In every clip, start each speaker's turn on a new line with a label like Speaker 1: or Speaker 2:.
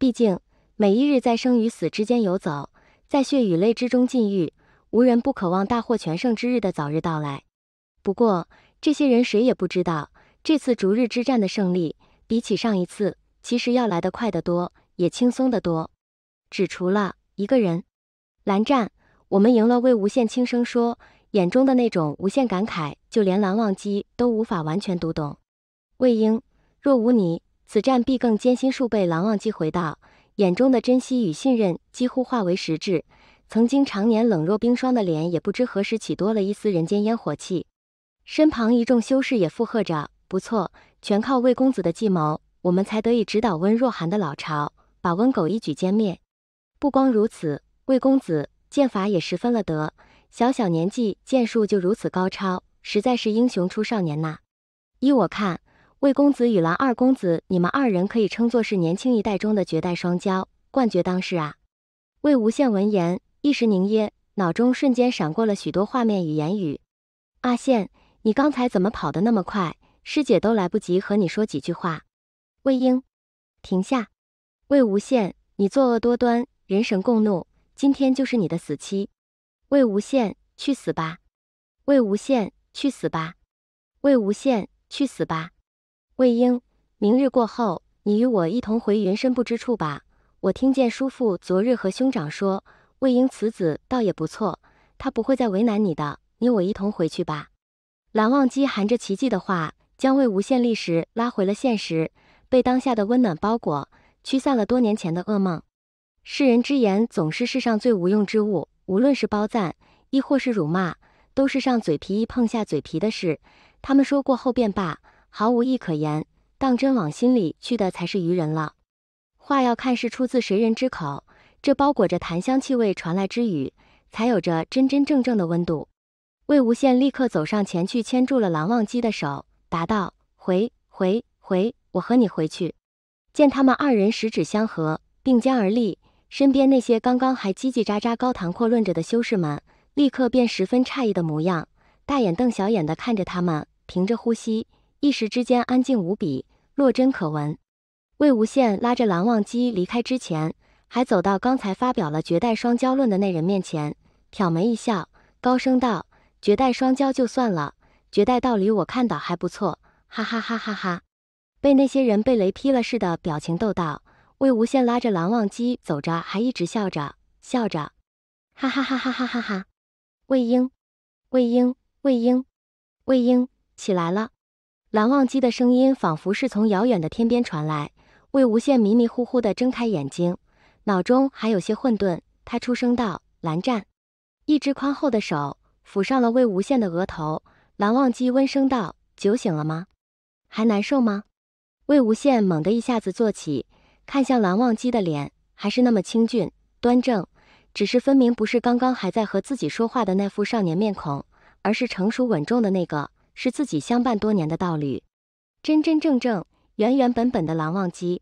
Speaker 1: 毕竟，每一日在生与死之间游走，在血与泪之中禁欲，无人不渴望大获全胜之日的早日到来。不过，这些人谁也不知道，这次逐日之战的胜利，比起上一次，其实要来得快得多，也轻松得多。只除了一个人，蓝湛，我们赢了。魏无羡轻声说，眼中的那种无限感慨，就连蓝忘机都无法完全读懂。魏婴，若无你。此战必更艰辛数倍，狼忘机回道，眼中的珍惜与信任几乎化为实质。曾经常年冷若冰霜的脸，也不知何时起多了一丝人间烟火气。身旁一众修士也附和着：“不错，全靠魏公子的计谋，我们才得以直捣温若寒的老巢，把温狗一举歼灭。”不光如此，魏公子剑法也十分了得，小小年纪剑术就如此高超，实在是英雄出少年呐。依我看。魏公子与蓝二公子，你们二人可以称作是年轻一代中的绝代双骄，冠绝当世啊！魏无羡闻言，一时凝噎，脑中瞬间闪过了许多画面与言语。阿羡，你刚才怎么跑得那么快？师姐都来不及和你说几句话。魏婴，停下！魏无羡，你作恶多端，人神共怒，今天就是你的死期！魏无羡，去死吧！魏无羡，去死吧！魏无羡，去死吧！魏婴，明日过后，你与我一同回云深不知处吧。我听见叔父昨日和兄长说，魏婴此子倒也不错，他不会再为难你的。你我一同回去吧。蓝忘机含着奇迹的话，将魏无羡历时拉回了现实，被当下的温暖包裹，驱散了多年前的噩梦。世人之言总是世上最无用之物，无论是褒赞亦或是辱骂，都是上嘴皮一碰下嘴皮的事。他们说过后便罢。毫无意可言，当真往心里去的才是愚人了。话要看是出自谁人之口，这包裹着檀香气味传来之语，才有着真真正正的温度。魏无羡立刻走上前去，牵住了蓝忘机的手，答道：“回回回，我和你回去。”见他们二人十指相合，并肩而立，身边那些刚刚还叽叽喳喳、高谈阔论着的修士们，立刻便十分诧异的模样，大眼瞪小眼的看着他们，屏着呼吸。一时之间安静无比，落针可闻。魏无羡拉着蓝忘机离开之前，还走到刚才发表了《绝代双骄论》的那人面前，挑眉一笑，高声道：“绝代双骄就算了，绝代道理我看到还不错。”哈哈哈哈哈！被那些人被雷劈了似的表情逗到，魏无羡拉着蓝忘机走着，还一直笑着笑着，哈哈哈哈哈哈哈！魏婴，魏婴，魏婴，魏婴起来了。蓝忘机的声音仿佛是从遥远的天边传来。魏无羡迷迷糊糊地睁开眼睛，脑中还有些混沌。他出声道：“蓝湛。”一只宽厚的手抚上了魏无羡的额头。蓝忘机温声道：“酒醒了吗？还难受吗？”魏无羡猛地一下子坐起，看向蓝忘机的脸，还是那么清俊端正，只是分明不是刚刚还在和自己说话的那副少年面孔，而是成熟稳重的那个。是自己相伴多年的道侣，真真正正原原本本的蓝忘机，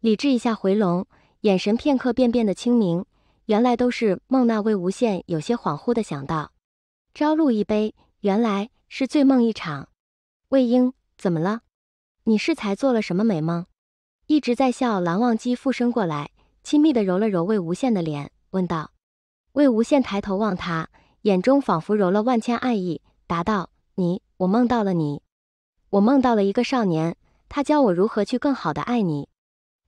Speaker 1: 理智一下回笼，眼神片刻便变得清明。原来都是梦。那魏无羡有些恍惚的想到，朝露一杯，原来是醉梦一场。魏婴，怎么了？你是才做了什么美梦？一直在笑。蓝忘机附身过来，亲密的揉了揉魏无羡的脸，问道。魏无羡抬头望他，眼中仿佛揉了万千爱意，答道：“你。”我梦到了你，我梦到了一个少年，他教我如何去更好的爱你。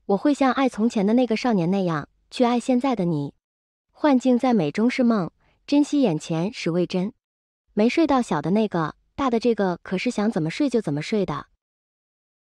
Speaker 1: 我会像爱从前的那个少年那样，去爱现在的你。幻境在美中是梦，珍惜眼前始为真。没睡到小的那个，大的这个，可是想怎么睡就怎么睡的。